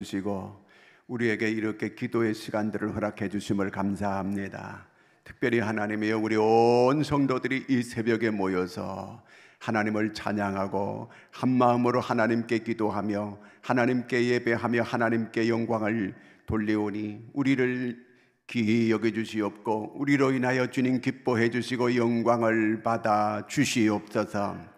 주시고 우리에게 이렇게 기도의 시간들을 허락해 주심을 감사합니다. 특별히 하나님이여 우리 온 성도들이 이 새벽에 모여서 하나님을 찬양하고 한 마음으로 하나님께 기도하며 하나님께 예배하며 하나님께 영광을 돌리오니 우리를 기히 여겨 주시옵고 우리로 인하여 주님 기뻐해 주시고 영광을 받아 주시옵소서.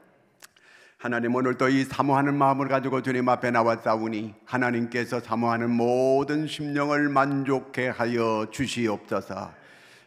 하나님 오늘도 이 사모하는 마음을 가지고 주님 앞에 나왔사오니 하나님께서 사모하는 모든 심령을 만족해 하여 주시옵소서.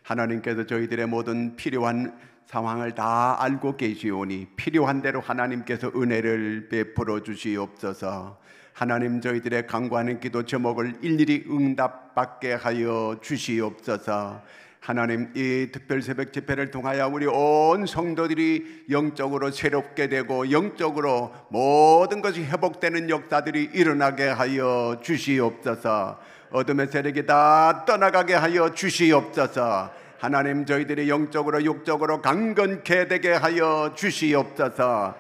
하나님께서 저희들의 모든 필요한 상황을 다 알고 계시오니 필요한 대로 하나님께서 은혜를 베풀어 주시옵소서. 하나님 저희들의 강구하는 기도 제목을 일일이 응답받게 하여 주시옵소서. 하나님 이 특별 새벽 집회를 통하여 우리 온 성도들이 영적으로 새롭게 되고 영적으로 모든 것이 회복되는 역사들이 일어나게 하여 주시옵소서. 어둠의 세력이 다 떠나가게 하여 주시옵소서. 하나님 저희들이 영적으로 육적으로 강건케 되게 하여 주시옵소서.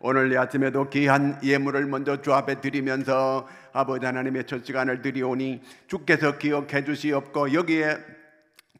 오늘 아침에도 귀한 예물을 먼저 주 앞에 드리면서 아버지 하나님의 첫 시간을 드리오니 주께서 기억해 주시옵고 여기에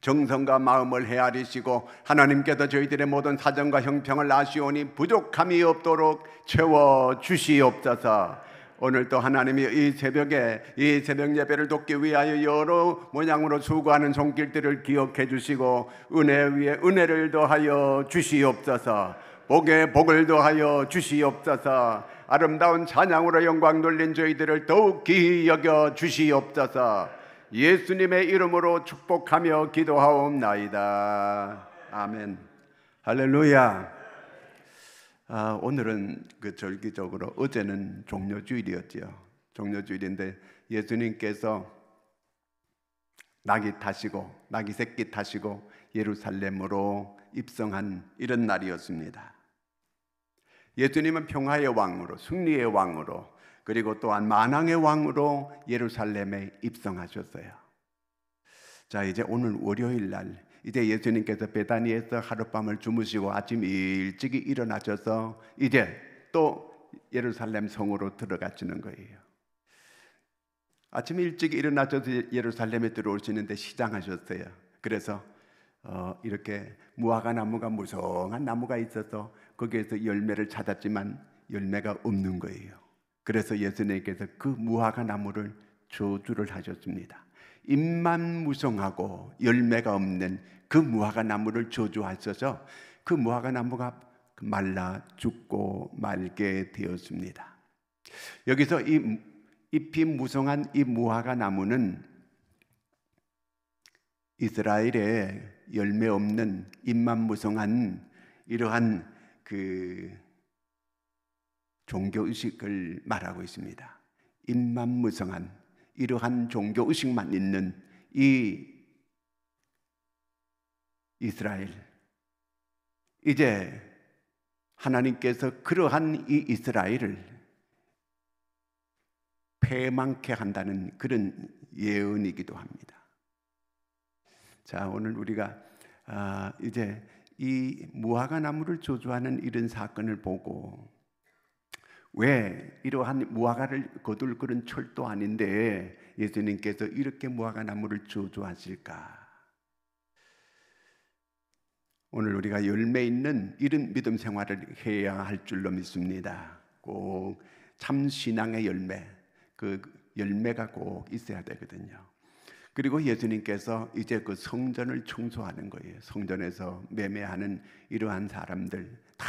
정성과 마음을 헤아리시고 하나님께서 저희들의 모든 사정과 형평을 아시오니 부족함이 없도록 채워 주시옵소서. 오늘도 하나님이 이 새벽에 이 새벽 예배를 돕기 위하여 여러 모양으로 수고하는 손길들을 기억해 주시고 은혜 위에 은혜를 더하여 주시옵소서. 복에 복을 더하여 주시옵소서. 아름다운 찬양으로 영광 돌린 저희들을 더욱 기 여겨 주시옵소서. 예수님의 이름으로 축복하며 기도하옵나이다. 아멘. 할렐루야. 아, 오늘은 그 절기적으로 어제는 종료주일이었지요. 종료주일인데 예수님께서 낙이 타시고 낙이 새끼 타시고 예루살렘으로 입성한 이런 날이었습니다. 예수님은 평화의 왕으로 승리의 왕으로 그리고 또한 만왕의 왕으로 예루살렘에 입성하셨어요. 자, 이제 오늘 월요일 날 이제 예수님께서 베다니에서 하룻밤을 주무시고 아침 일찍이 일어나셔서 이제 또 예루살렘 성으로 들어가시는 거예요. 아침 일찍 일어나셔서 예루살렘에 들어오시는데 시장하셨어요. 그래서 어, 이렇게 무화과 나무가 무성한 나무가 있어서 거기에서 열매를 찾았지만 열매가 없는 거예요. 그래서 예수님께서 그 무화과 나무를 저주를 하셨습니다. 잎만 무성하고 열매가 없는 그 무화과 나무를 저주하셔서 그 무화과 나무가 말라 죽고 말게 되었습니다. 여기서 이 잎이 무성한 이 무화과 나무는 이스라엘의 열매 없는 잎만 무성한 이러한 그 종교의식을 말하고 있습니다. 인만무성한 이러한 종교의식만 있는 이 이스라엘. 이제 하나님께서 그러한 이 이스라엘을 패망케 한다는 그런 예언이기도 합니다. 자, 오늘 우리가 아, 이제 이 무화과 나무를 조조하는 이런 사건을 보고 왜 이러한 무화과를 거둘 그런 철도 아닌데 예수님께서 이렇게 무화과 나무를 저주하실까? 오늘 우리가 열매 있는 이런 믿음 생활을 해야 할 줄로 믿습니다. 꼭 참 신앙의 열매, 그 열매가 꼭 있어야 되거든요. 그리고 예수님께서 이제 그 성전을 청소하는 거예요. 성전에서 매매하는 이러한 사람들 다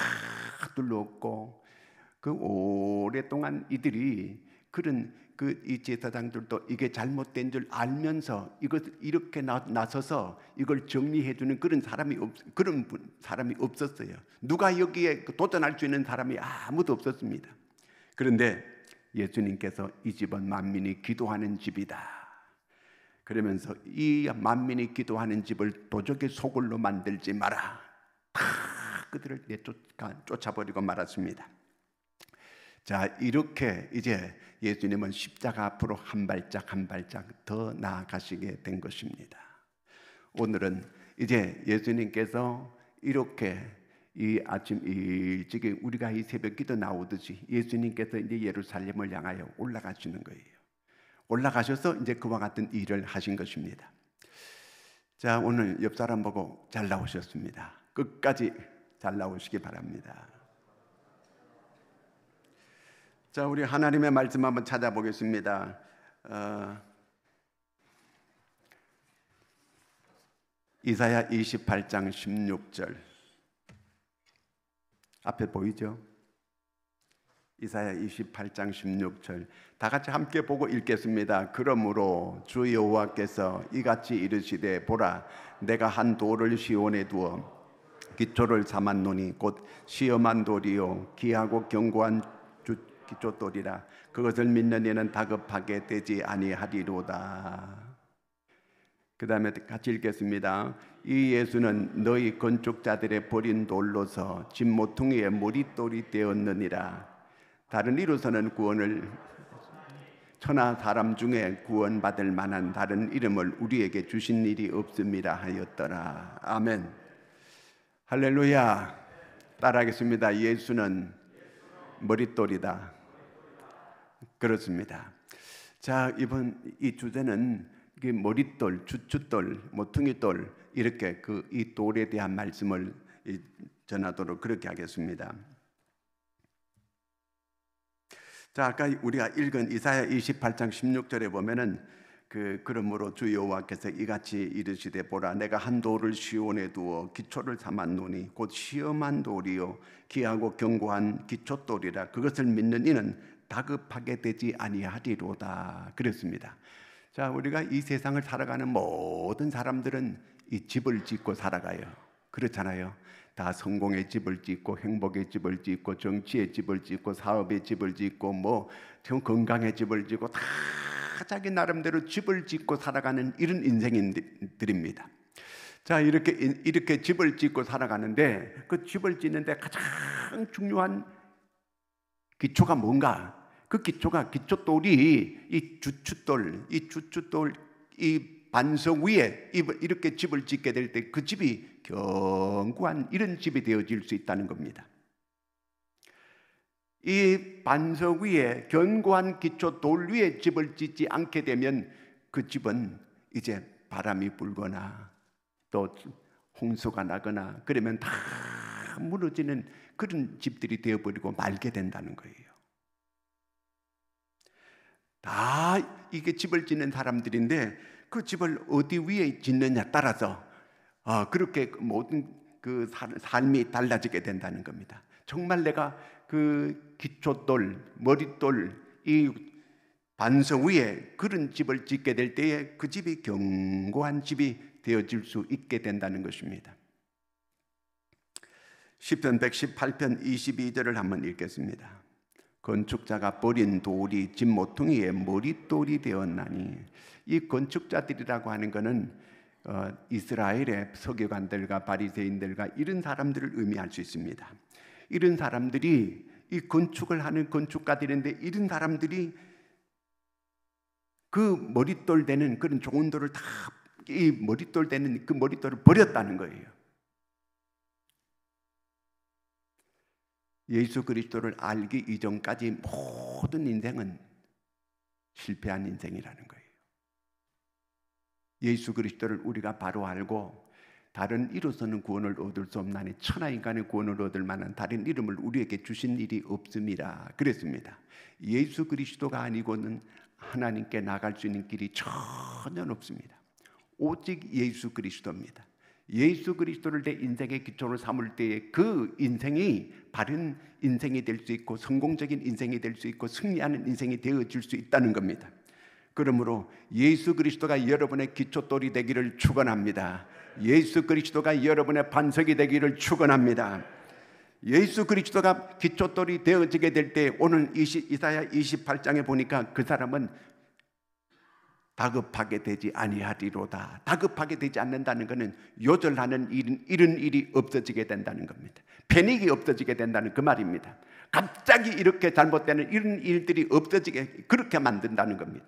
둘러엎고 그 오랫동안 이들이 그런 그이 제사장들도 이게 잘못된 줄 알면서 이것 이렇게 나, 서서 이걸 정리해 주는 그런 사람이 없, 그런 분, 사람이 없었어요. 누가 여기에 도전할 수 있는 사람이 아무도 없었습니다. 그런데 예수님께서 이 집은 만민이 기도하는 집이다. 그러면서 이 만민이 기도하는 집을 도적의 소굴로 만들지 마라. 다 그들을 내쫓아 버리고 말았습니다. 자, 이렇게 이제 예수님은 십자가 앞으로 한 발짝 한 발짝 더 나아가시게 된 것입니다. 오늘은 이제 예수님께서 이렇게 이 아침 일찍이 우리가 이 새벽 기도 나오듯이 예수님께서 이제 예루살렘을 향하여 올라가시는 거예요. 올라가셔서 이제 그와 같은 일을 하신 것입니다. 자, 오늘 옆 사람 보고 잘 나오셨습니다. 끝까지 잘 나오시기 바랍니다. 자, 우리 하나님의 말씀 한번 찾아보겠습니다. 어, 이사야 28장 16절 앞에 보이죠? 이사야 28장 16절 다 같이 함께 보고 읽겠습니다. 그러므로 주 여호와께서 이같이 이르시되 보라 내가 한 돌을 시온에 두어 기초를 삼았노니 곧 시험한 돌이요 기하고 견고한 기초돌이라 그것을 믿는 이는 다급하게 되지 아니하리로다. 그 다음에 같이 읽겠습니다. 이 예수는 너희 건축자들의 버린 돌로서 집 모퉁이의 머릿돌이 되었느니라. 다른 이로서는 구원을 천하 사람 중에 구원받을 만한 다른 이름을 우리에게 주신 일이 없습니다 하였더라. 아멘. 할렐루야. 따라하겠습니다. 예수는 머릿돌이다. 그렇습니다. 자, 이번 이 주제는 이 그 머릿돌, 주춧돌, 모퉁이돌 이렇게 그 이 돌에 대한 말씀을 전하도록 그렇게 하겠습니다. 자, 아까 우리가 읽은 이사야 28장 16절에 보면은 그 그러므로 주 여호와께서 이같이 이르시되 보라 내가 한 돌을 시온에 두어 기초를 삼았노니 곧 시험한 돌이요 기하고 견고한 기초돌이라 그것을 믿는 이는 다급하게 되지 아니하리로다 그랬습니다. 자, 우리가 이 세상을 살아가는 모든 사람들은 이 집을 짓고 살아가요. 그렇잖아요. 다 성공의 집을 짓고 행복의 집을 짓고 정치의 집을 짓고 사업의 집을 짓고 뭐 건강의 집을 짓고 다 자기 나름대로 집을 짓고 살아가는 이런 인생들입니다. 자 이렇게 이렇게 집을 짓고 살아가는데 그 집을 짓는데 가장 중요한 기초가 뭔가? 그 기초가 기초돌이 이 주춧돌, 이 주춧돌 이 반석 위에 이렇게 집을 짓게 될 때 그 집이 견고한 이런 집이 되어질 수 있다는 겁니다. 이 반석 위에 견고한 기초 돌 위에 집을 짓지 않게 되면 그 집은 이제 바람이 불거나 또 홍수가 나거나 그러면 다 무너지는 그런 집들이 되어버리고 말게 된다는 거예요. 다 이게 집을 짓는 사람들인데 그 집을 어디 위에 짓느냐 따라서 어, 그렇게 그 모든 그 삶이 달라지게 된다는 겁니다. 정말 내가 그 기초돌, 머릿돌, 이 반석 위에 그런 집을 짓게 될 때에 그 집이 견고한 집이 되어질 수 있게 된다는 것입니다. 10편 118편 22절을 한번 읽겠습니다. 건축자가 버린 돌이 집 모퉁이에 머릿돌이 되었나니 이 건축자들이라고 하는 것은 어, 이스라엘의 서기관들과 바리새인들과 이런 사람들을 의미할 수 있습니다. 이런 사람들이 이 건축을 하는 건축가들인데 이런 사람들이 그 머릿돌 되는 그런 좋은 돌을 다 이 머릿돌 되는 그 머릿돌을 버렸다는 거예요. 예수 그리스도를 알기 이전까지 모든 인생은 실패한 인생이라는 거예요. 예수 그리스도를 우리가 바로 알고 다른 이로서는 구원을 얻을 수 없나니 천하 인간의 구원을 얻을 만한 다른 이름을 우리에게 주신 일이 없음이라 그랬습니다. 예수 그리스도가 아니고는 하나님께 나갈 수 있는 길이 전혀 없습니다. 오직 예수 그리스도입니다. 예수 그리스도를 내 인생의 기초로 삼을 때에 그 인생이 바른 인생이 될 수 있고 성공적인 인생이 될 수 있고 승리하는 인생이 되어질 수 있다는 겁니다. 그러므로 예수 그리스도가 여러분의 기초돌이 되기를 축원합니다. 예수 그리스도가 여러분의 반석이 되기를 축원합니다. 예수 그리스도가 기초돌이 되어지게 될때 오늘 이사야 28장에 보니까 그 사람은 다급하게 되지 아니하리로다. 다급하게 되지 않는다는 것은 요절하는 일은 이런 일이 없어지게 된다는 겁니다. 패닉이 없어지게 된다는 그 말입니다. 갑자기 이렇게 잘못되는 이런 일들이 없어지게 그렇게 만든다는 겁니다.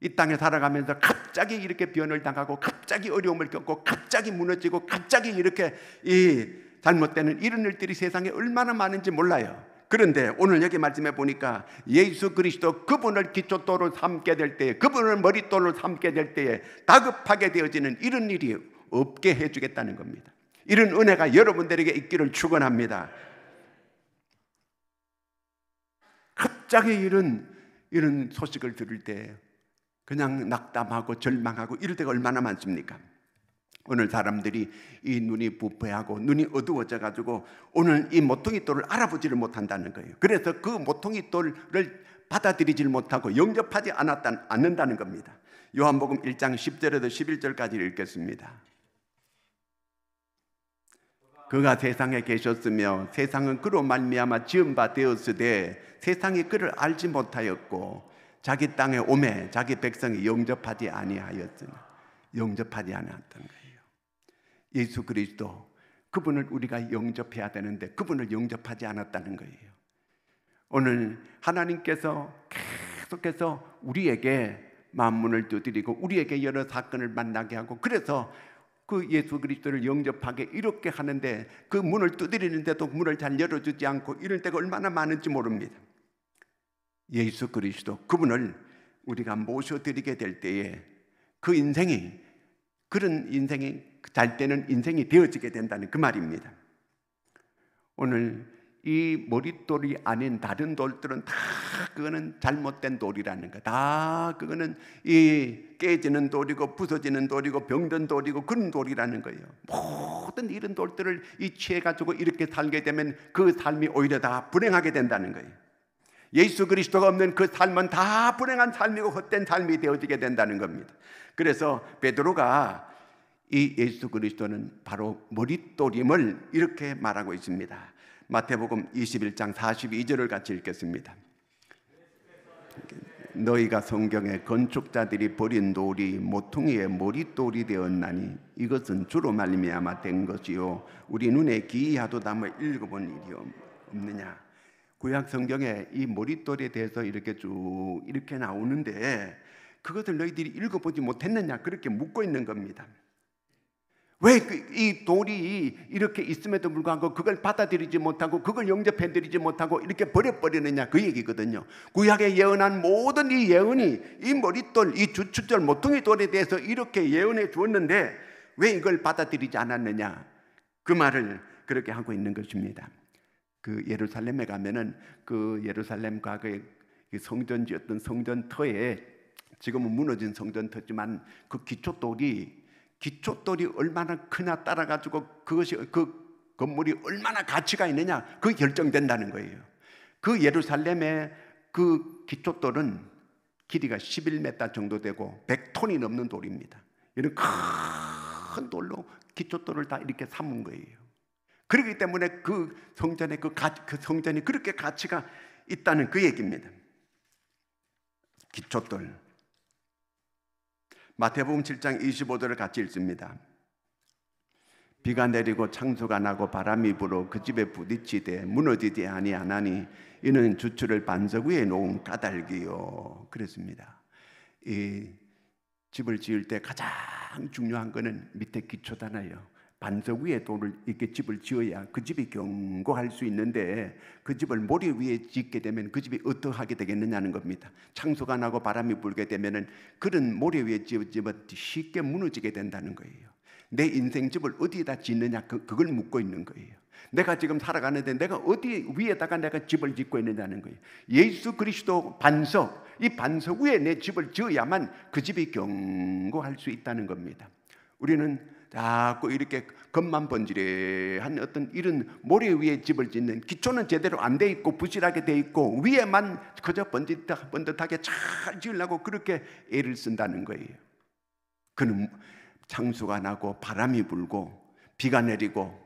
이 땅에 살아가면서 갑자기 이렇게 변을 당하고 갑자기 어려움을 겪고 갑자기 무너지고 갑자기 이렇게 이 잘못되는 이런 일들이 세상에 얼마나 많은지 몰라요. 그런데 오늘 여기 말씀해 보니까 예수 그리스도 그분을 기초토로 삼게 될 때에 그분을 머리돌로 삼게 될 때에 다급하게 되어지는 이런 일이 없게 해주겠다는 겁니다. 이런 은혜가 여러분들에게 있기를 축원합니다. 갑자기 이런 이런 소식을 들을 때 그냥 낙담하고 절망하고 이럴 때가 얼마나 많습니까? 오늘 사람들이 이 눈이 부패하고 눈이 어두워져 가지고 오늘 이 모퉁이 돌을 알아보지를 못한다는 거예요. 그래서 그 모퉁이 돌을 받아들이질 못하고 영접하지 않았다, 않는다는 겁니다. 요한복음 1장 10절에서 11절까지 읽겠습니다. 그가 세상에 계셨으며 세상은 그로 말미암아 지은 바 되었으되 세상이 그를 알지 못하였고 자기 땅에 오매 자기 백성이 영접하지 아니하였으나 영접하지 않았던 거예요. 예수 그리스도 그분을 우리가 영접해야 되는데 그분을 영접하지 않았다는 거예요. 오늘 하나님께서 계속해서 우리에게 만문을 두드리고 우리에게 여러 사건을 만나게 하고 그래서 그 예수 그리스도를 영접하게 이렇게 하는데 그 문을 두드리는데도 문을 잘 열어주지 않고 이런 때가 얼마나 많은지 모릅니다. 예수 그리스도 그분을 우리가 모셔드리게 될 때에 그 인생이 그런 인생이 그 잘 때는 인생이 되어지게 된다는 그 말입니다. 오늘 이 머릿돌이 아닌 다른 돌들은 다 그거는 잘못된 돌이라는 거. 다 그거는 이 깨지는 돌이고 부서지는 돌이고 병든 돌이고 그런 돌이라는 거예요. 모든 이런 돌들을 이 취해가지고 이렇게 살게 되면 그 삶이 오히려 다 불행하게 된다는 거예요. 예수 그리스도가 없는 그 삶은 다 불행한 삶이고 헛된 삶이 되어지게 된다는 겁니다. 그래서 베드로가 이 예수 그리스도는 바로 머릿돌임을 이렇게 말하고 있습니다. 마태복음 21장 42절을 같이 읽겠습니다. 너희가 성경에 건축자들이 버린 돌이 모퉁이의 머릿돌이 되었나니 이것은 주로 말미암아 된 것이요 우리 눈에 기이하도 담아 읽어본 일이 없느냐 구약 성경에 이 머릿돌에 대해서 이렇게 쭉 이렇게 나오는데 그것을 너희들이 읽어보지 못했느냐 그렇게 묻고 있는 겁니다 왜이 그, 돌이 이렇게 있음에도 불구하고 그걸 받아들이지 못하고 그걸 영접해드리지 못하고 이렇게 버려버리느냐 그 얘기거든요. 구약에 예언한 모든 이 예언이 이 머릿돌, 이 주춧돌, 모퉁이 돌에 대해서 이렇게 예언해 주었는데 왜 이걸 받아들이지 않았느냐 그 말을 그렇게 하고 있는 것입니다. 그 예루살렘에 가면은 그 예루살렘 과거의 그 성전지였던 성전터에 지금은 무너진 성전터지만 그 기초돌이 기초돌이 얼마나 크냐 따라 가지고 그것이 그 건물이 얼마나 가치가 있느냐 그 결정된다는 거예요. 그 예루살렘의 그 기초돌은 길이가 11m 정도 되고 100톤이 넘는 돌입니다. 이런 큰 돌로 기초돌을 다 이렇게 삼은 거예요. 그렇기 때문에 그 성전의 그, 가, 그 성전이 그렇게 가치가 있다는 그 얘기입니다. 기초돌. 마태복음 7장 25절을 같이 읽습니다. 비가 내리고 창수가 나고 바람이 불어 그 집에 부딪히되 무너지지 아니하나니 이는 주추를 반석 위에 놓은 까닭이요. 그랬습니다. 이 집을 지을 때 가장 중요한 것은 밑에 기초잖아요. 반석 위에 돌을 이렇게 집을 지어야 그 집이 견고할 수 있는데 그 집을 모래 위에 짓게 되면 그 집이 어떠하게 되겠느냐는 겁니다. 창수가 나고 바람이 불게 되면은 그런 모래 위에 지어지면 쉽게 무너지게 된다는 거예요. 내 인생 집을 어디에다 짓느냐 그, 그걸 묻고 있는 거예요. 내가 지금 살아가는데 내가 어디 위에다가 내가 집을 짓고 있느냐는 거예요. 예수 그리스도 반석 이 반석 위에 내 집을 지어야만 그 집이 견고할 수 있다는 겁니다. 우리는 자꾸 이렇게 겉만 번지레한 어떤 이런 모래 위에 집을 짓는 기초는 제대로 안 돼 있고 부실하게 돼 있고 위에만 그저 번듯하, 번듯하게 잘 지으려고 그렇게 애를 쓴다는 거예요. 그는 창수가 나고 바람이 불고 비가 내리고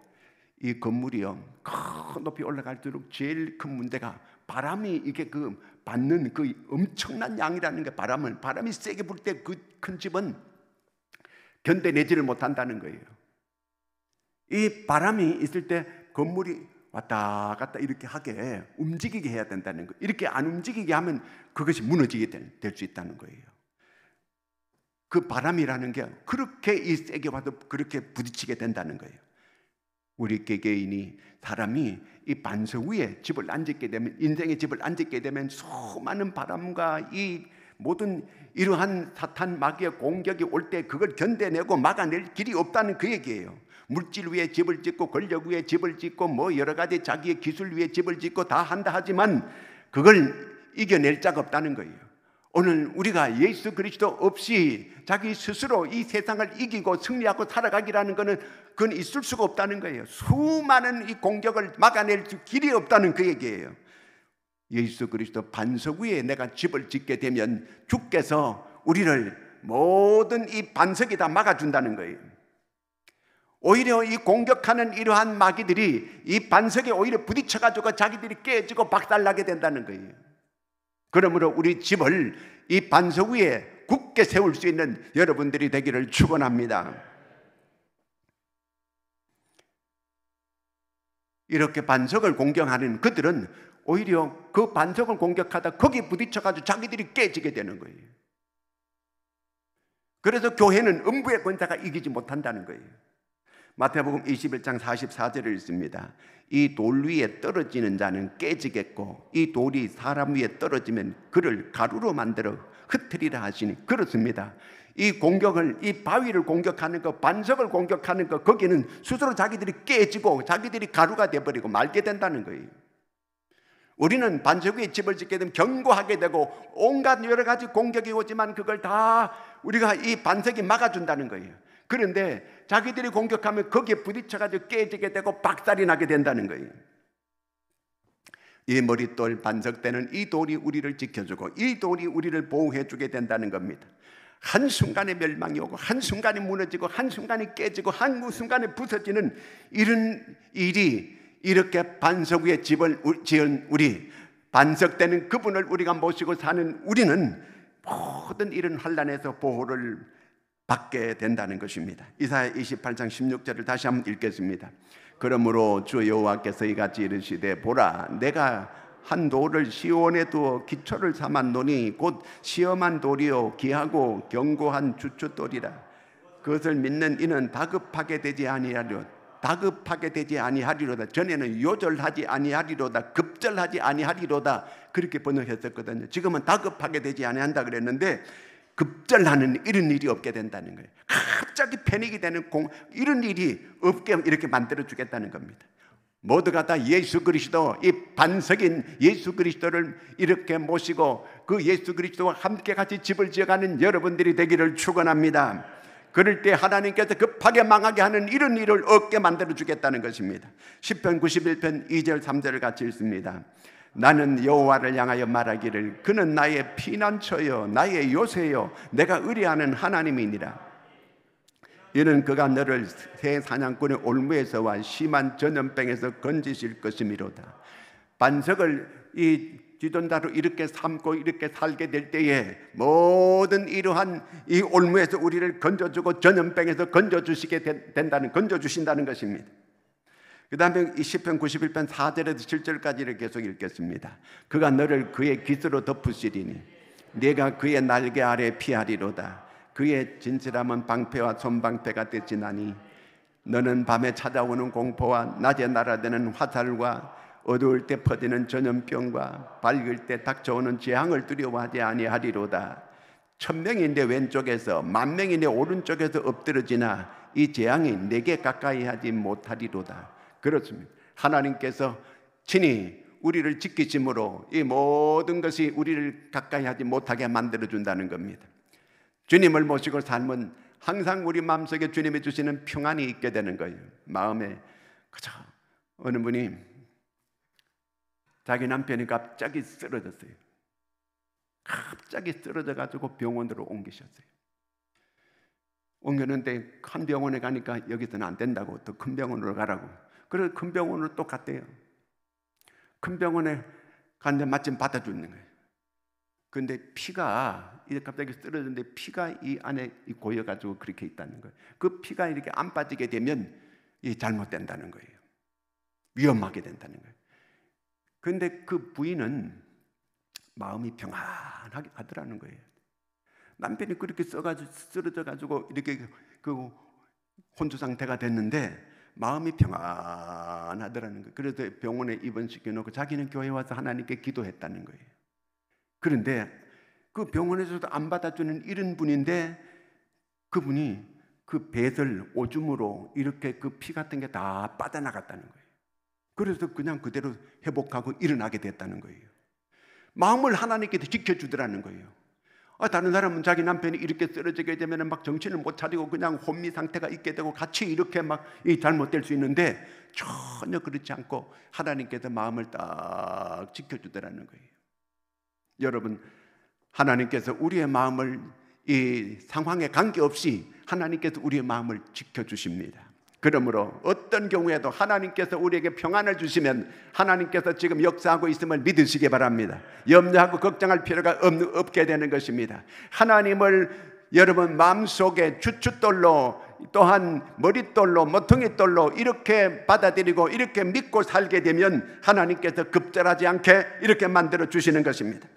이 건물이요 큰 높이 올라갈수록 제일 큰 문제가 바람이 이게 그 받는 그 엄청난 양이라는 게 바람을 바람이 세게 불 때 그 큰 집은 견뎌내지를 못한다는 거예요. 이 바람이 있을 때 건물이 왔다 갔다 이렇게 하게 움직이게 해야 된다는 거. 이렇게 안 움직이게 하면 그것이 무너지게 될 수 있다는 거예요. 그 바람이라는 게 그렇게 이 세게 와도 그렇게 부딪히게 된다는 거예요. 우리 개개인이 사람이 이 반석 위에 집을 안짓게 되면 인생의 집을 안짓게 되면 수많은 바람과 이 모든 이러한 사탄 마귀의 공격이 올 때 그걸 견뎌내고 막아낼 길이 없다는 그 얘기예요. 물질 위에 집을 짓고 권력 위에 집을 짓고 뭐 여러 가지 자기의 기술 위에 집을 짓고 다 한다 하지만 그걸 이겨낼 자가 없다는 거예요. 오늘 우리가 예수 그리스도 없이 자기 스스로 이 세상을 이기고 승리하고 살아가기라는 것은 그건 있을 수가 없다는 거예요. 수많은 이 공격을 막아낼 길이 없다는 그 얘기예요. 예수 그리스도 반석 위에 내가 집을 짓게 되면 주께서 우리를 모든 이 반석이 다 막아준다는 거예요. 오히려 이 공격하는 이러한 마귀들이 이 반석에 오히려 부딪혀가지고 자기들이 깨지고 박살나게 된다는 거예요. 그러므로 우리 집을 이 반석 위에 굳게 세울 수 있는 여러분들이 되기를 축원합니다. 이렇게 반석을 공격하는 그들은 오히려 그 반석을 공격하다 거기 에 부딪혀가지고 자기들이 깨지게 되는 거예요. 그래서 교회는 음부의 권자가 이기지 못한다는 거예요. 마태복음 21장 44절을 읽습니다. 이 돌 위에 떨어지는 자는 깨지겠고 이 돌이 사람 위에 떨어지면 그를 가루로 만들어 흩트리라 하시니 그렇습니다. 이 공격을 이 바위를 공격하는 것, 반석을 공격하는 것 거기는 스스로 자기들이 깨지고 자기들이 가루가 돼 버리고 말게 된다는 거예요. 우리는 반석 위에 집을 짓게 되면 견고하게 되고 온갖 여러 가지 공격이 오지만 그걸 다 우리가 이 반석이 막아준다는 거예요. 그런데 자기들이 공격하면 거기에 부딪혀가지고 깨지게 되고 박살이 나게 된다는 거예요. 이 머릿돌 반석되는 이 돌이 우리를 지켜주고 이 돌이 우리를 보호해주게 된다는 겁니다. 한순간에 멸망이 오고 한순간에 무너지고 한순간에 깨지고 한순간에 부서지는 이런 일이 이렇게 반석 위에 집을 지은 우리 반석되는 그분을 우리가 모시고 사는 우리는 모든 이런 환란에서 보호를 받게 된다는 것입니다. 이사야 28장 16절을 다시 한번 읽겠습니다. 그러므로 주 여호와께서 이같이 이르시되 보라 내가 한 돌을 시온에 두어 기초를 삼한 노니 곧 시험한 돌이요 기하고 견고한 주춧돌이라 그것을 믿는 이는 다급하게 되지 아니하려 리 다급하게 되지 아니하리로다 전에는 요절하지 아니하리로다 급절하지 아니하리로다 그렇게 번역했었거든요 지금은 다급하게 되지 아니한다 그랬는데 급절하는 이런 일이 없게 된다는 거예요 갑자기 패닉이 되는 공 이런 일이 없게 이렇게 만들어 주겠다는 겁니다 모두가 다 예수 그리스도, 이 반석인 예수 그리스도를 이렇게 모시고 그 예수 그리스도와 함께 같이 집을 지어가는 여러분들이 되기를 축원합니다. 그럴 때 하나님께서 급하게 망하게 하는 이런 일을 없게 만들어 주겠다는 것입니다. 10편 91편 2절 3절을 같이 읽습니다. 나는 여호와를 향하여 말하기를 그는 나의 피난처요 나의 요새요 내가 의뢰하는 하나님이니라. 이는 그가 너를 새 사냥꾼의 올무에서와 심한 전염병에서 건지실 것이미로다. 반석을 이 뒤돈다로 이렇게 삼고 이렇게 살게 될 때에 모든 이러한 이 올무에서 우리를 건져주고 전염병에서 건져주시게 된다는 건져주신다는 것입니다. 그 다음에 2 0편 91편 4절에서 7절까지를 계속 읽겠습니다. 그가 너를 그의 깃으로 덮으시리니 내가 그의 날개 아래 피하리로다. 그의 진실함은 방패와 전방패가 되지나니 너는 밤에 찾아오는 공포와 낮에 날아드는 화살과 어두울 때 퍼지는 전염병과 밝을 때 닥쳐오는 재앙을 두려워하지 아니하리로다. 천명이 내 왼쪽에서 만명이 내 오른쪽에서 엎드러지나 이 재앙이 내게 가까이 하지 못하리로다. 그렇습니다. 하나님께서 친히 우리를 지키심으로 이 모든 것이 우리를 가까이 하지 못하게 만들어 준다는 겁니다. 주님을 모시고 삶은 항상 우리 마음속에 주님이 주시는 평안이 있게 되는 거예요. 마음에 그저 어느 분이 자기 남편이 갑자기 쓰러졌어요. 갑자기 쓰러져 가지고 병원으로 옮기셨어요. 옮겼는데 큰 병원에 가니까 여기서는 안 된다고 더 큰 병원으로 가라고. 그래서 큰 병원으로 또 갔대요. 큰 병원에 갔는데 마침 받아주는 거예요. 근데 피가 이렇 갑자기 쓰러졌는데 피가 이 안에 고여가지고 그렇게 있다는 거예요. 그 피가 이렇게 안 빠지게 되면 이 잘못된다는 거예요. 위험하게 된다는 거예요. 근데 그 부인은 마음이 평안하게 하더라는 거예요. 남편이 그렇게 써가지고 쓰러져가지고 이렇게 그 혼주 상태가 됐는데 마음이 평안하더라는 거예요. 그래서 병원에 입원시켜놓고 자기는 교회 와서 하나님께 기도했다는 거예요. 그런데 그 병원에서도 안 받아주는 이런 분인데 그분이 그 배들 오줌으로 이렇게 그 피 같은 게 다 빠져나갔다는 거예요. 그래서 그냥 그대로 회복하고 일어나게 됐다는 거예요. 마음을 하나님께 지켜주더라는 거예요. 아, 다른 사람은 자기 남편이 이렇게 쓰러지게 되면 막 정신을 못 차리고 그냥 혼미 상태가 있게 되고 같이 이렇게 막 잘못될 수 있는데 전혀 그렇지 않고 하나님께서 마음을 딱 지켜주더라는 거예요. 여러분 하나님께서 우리의 마음을 이 상황에 관계없이 하나님께서 우리의 마음을 지켜 주십니다. 그러므로 어떤 경우에도 하나님께서 우리에게 평안을 주시면 하나님께서 지금 역사하고 있음을 믿으시기 바랍니다. 염려하고 걱정할 필요가 없, 게 되는 것입니다. 하나님을 여러분 마음속에 주춧돌로 또한 머릿돌로 모퉁이돌로 이렇게 받아들이고 이렇게 믿고 살게 되면 하나님께서 급절하지 않게 이렇게 만들어 주시는 것입니다.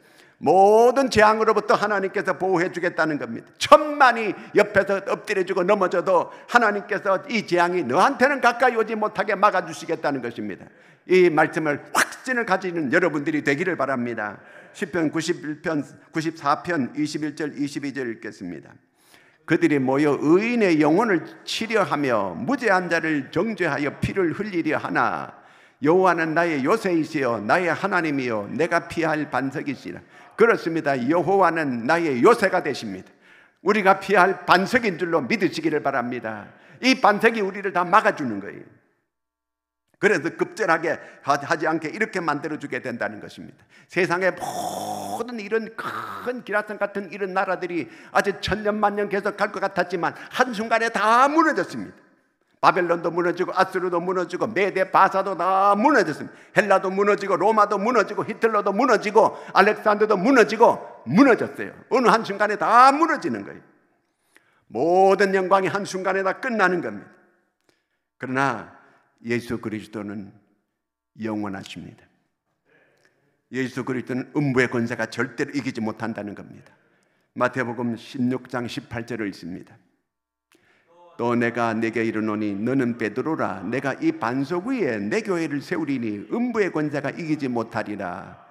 모든 재앙으로부터 하나님께서 보호해 주겠다는 겁니다. 천만이 옆에서 엎드려주고 넘어져도 하나님께서 이 재앙이 너한테는 가까이 오지 못하게 막아주시겠다는 것입니다. 이 말씀을 확신을 가지는 여러분들이 되기를 바랍니다. 10편, 91편, 94편, 21절, 22절 읽겠습니다. 그들이 모여 의인의 영혼을 치려하며 무죄한 자를 정죄하여 피를 흘리려 하나 여호와는 나의 요새이시여 나의 하나님이여 내가 피할 반석이시라 그렇습니다. 여호와는 나의 요새가 되십니다. 우리가 피할 반석인 줄로 믿으시기를 바랍니다. 이 반석이 우리를 다 막아주는 거예요. 그래서 급절하게 하지 않게 이렇게 만들어주게 된다는 것입니다. 세상의 모든 이런 큰 기라성 같은 이런 나라들이 아주 천년만년 계속 갈 것 같았지만 한순간에 다 무너졌습니다. 바벨론도 무너지고 아수르도 무너지고 메데 바사도 다 무너졌습니다. 헬라도 무너지고 로마도 무너지고 히틀러도 무너지고 알렉산더도 무너지고 무너졌어요. 어느 한 순간에 다 무너지는 거예요. 모든 영광이 한 순간에 다 끝나는 겁니다. 그러나 예수 그리스도는 영원하십니다. 예수 그리스도는 음부의 권세가 절대로 이기지 못한다는 겁니다. 마태복음 16장 18절을 읽습니다. 또 내가 내게 이르노니 너는 베드로라 내가 이 반석 위에 내 교회를 세우리니 음부의 권세가 이기지 못하리라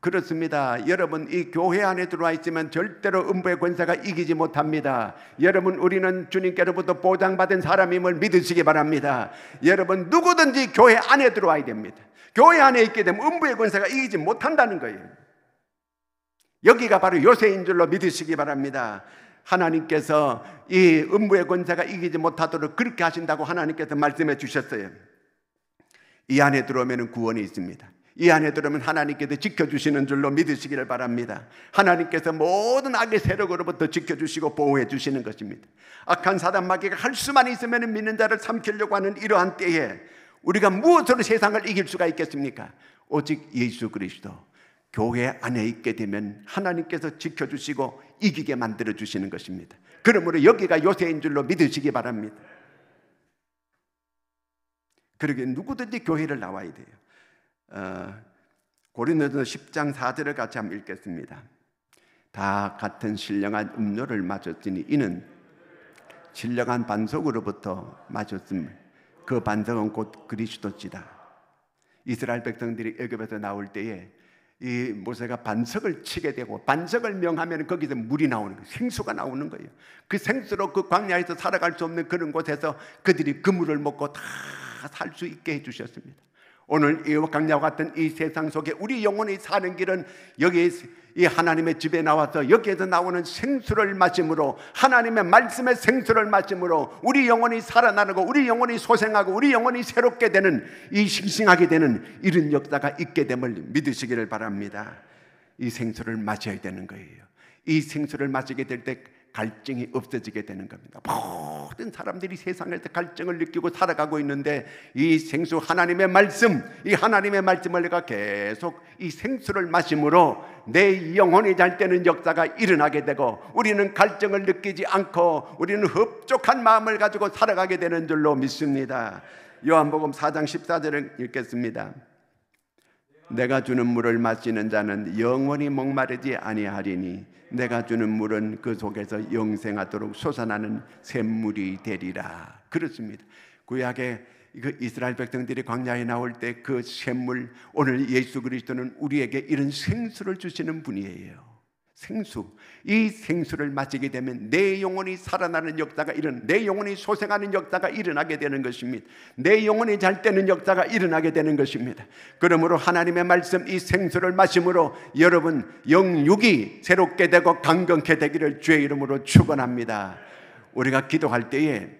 그렇습니다. 여러분 이 교회 안에 들어와 있지만 절대로 음부의 권사가 이기지 못합니다. 여러분 우리는 주님께로부터 보장받은 사람임을 믿으시기 바랍니다. 여러분 누구든지 교회 안에 들어와야 됩니다. 교회 안에 있게 되면 음부의 권사가 이기지 못한다는 거예요. 여기가 바로 요새인 줄로 믿으시기 바랍니다. 하나님께서 이 음부의 권세가 이기지 못하도록 그렇게 하신다고 하나님께서 말씀해 주셨어요. 이 안에 들어오면 구원이 있습니다. 이 안에 들어오면 하나님께서 지켜주시는 줄로 믿으시기를 바랍니다. 하나님께서 모든 악의 세력으로부터 지켜주시고 보호해 주시는 것입니다. 악한 사단 마귀가 할 수만 있으면 믿는 자를 삼키려고 하는 이러한 때에 우리가 무엇으로 세상을 이길 수가 있겠습니까? 오직 예수 그리스도. 교회 안에 있게 되면 하나님께서 지켜주시고 이기게 만들어 주시는 것입니다. 그러므로 여기가 요새인 줄로 믿으시기 바랍니다. 그러게 누구든지 교회를 나와야 돼요. 어, 고린도전 10장 4절을 같이 한번 읽겠습니다. 다 같은 신령한 음료를 마셨으니 이는 신령한 반석으로부터 마셨음. 그 반석은 곧 그리스도지다. 이스라엘 백성들이 애굽에서 나올 때에 이 모세가 반석을 치게 되고 반석을 명하면 거기서 물이 나오는 거예요. 생수가 나오는 거예요. 그 생수로 그 광야에서 살아갈 수 없는 그런 곳에서 그들이 그물을 먹고 다 살 수 있게 해주셨습니다. 오늘 이와 강야와 같은 이 세상 속에 우리 영혼이 사는 길은 여기 이 하나님의 집에 나와서 여기에서 나오는 생수를 마심으로 하나님의 말씀의 생수를 마심으로 우리 영혼이 살아나고 우리 영혼이 소생하고 우리 영혼이 새롭게 되는 이 싱싱하게 되는 이런 역사가 있게 됨을 믿으시기를 바랍니다. 이 생수를 마셔야 되는 거예요. 이 생수를 마시게 될때 갈증이 없어지게 되는 겁니다. 모든 사람들이 세상에서 갈증을 느끼고 살아가고 있는데 이 생수 하나님의 말씀, 이 하나님의 말씀을 내가 계속 이 생수를 마심으로 내 영혼이 잘 되는 역사가 일어나게 되고 우리는 갈증을 느끼지 않고 우리는 흡족한 마음을 가지고 살아가게 되는 줄로 믿습니다. 요한복음 4장 14절을 읽겠습니다. 내가 주는 물을 마시는 자는 영원히 목마르지 아니하리니 내가 주는 물은 그 속에서 영생하도록 솟아나는 샘물이 되리라. 그렇습니다. 구약의 그 이스라엘 백성들이 광야에 나올 때 그 샘물 오늘 예수 그리스도는 우리에게 이런 생수를 주시는 분이에요. 생수, 이 생수를 마시게 되면 내 영혼이 살아나는 역사가 일어나, 내 영혼이 소생하는 역사가 일어나게 되는 것입니다. 내 영혼이 잘 되는 역사가 일어나게 되는 것입니다. 그러므로 하나님의 말씀, 이 생수를 마심으로 여러분 영육이 새롭게 되고 강건케 되기를 주의 이름으로 축원합니다. 우리가 기도할 때에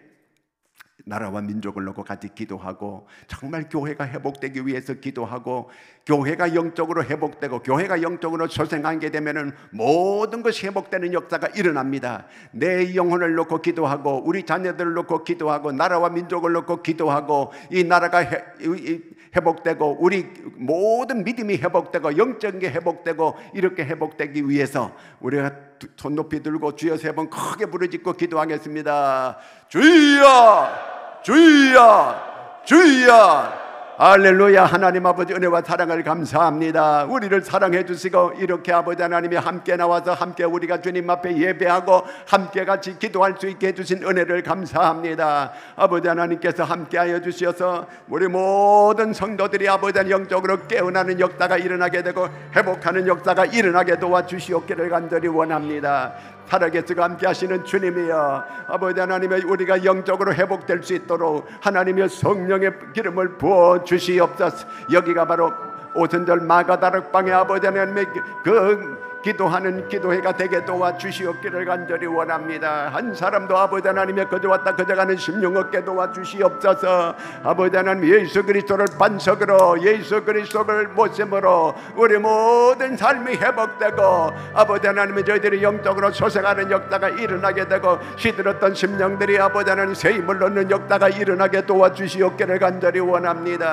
나라와 민족을 놓고 같이 기도하고 정말 교회가 회복되기 위해서 기도하고 교회가 영적으로 회복되고 교회가 영적으로 소생하게 되면은 모든 것이 회복되는 역사가 일어납니다. 내 영혼을 놓고 기도하고 우리 자녀들을 놓고 기도하고 나라와 민족을 놓고 기도하고 이 나라가 해, 회복되고 우리 모든 믿음이 회복되고 영적인 게 회복되고 이렇게 회복되기 위해서 우리가 손 높이 들고 주여 세 번 크게 부르짖고 기도하겠습니다. 주여! 주여! 주여! 알렐루야 하나님 아버지 은혜와 사랑을 감사합니다 우리를 사랑해 주시고 이렇게 아버지 하나님이 함께 나와서 함께 우리가 주님 앞에 예배하고 함께 같이 기도할 수 있게 해주신 은혜를 감사합니다 아버지 하나님께서 함께하여 주셔서 우리 모든 성도들이 아버지 영적으로 깨어나는 역사가 일어나게 되고 회복하는 역사가 일어나게 도와주시옵기를 간절히 원합니다 바라게 지금 함께 하시는 주님이여 아버지 하나님의 우리가 영적으로 회복될 수 있도록 하나님의 성령의 기름을 부어 주시옵소서 여기가 바로 오순절 마가다락방의 아버지 하나님의 그 기도하는 기도회가 되게 도와 주시옵기를 간절히 원합니다. 한 사람도 아버지 하나님의 거저 왔다 거저 가는 심령 없게 도와 주시옵소서. 아버지 하나님 예수 그리스도를 반석으로 예수 그리스도를 모습으로 우리 모든 삶이 회복되고 아버지 하나님의 저희들이 영적으로 소생하는 역사가 일어나게 되고 시들었던 심령들이 아버지 하나님 새 힘을 얻는 역사가 일어나게 도와 주시옵기를 간절히 원합니다.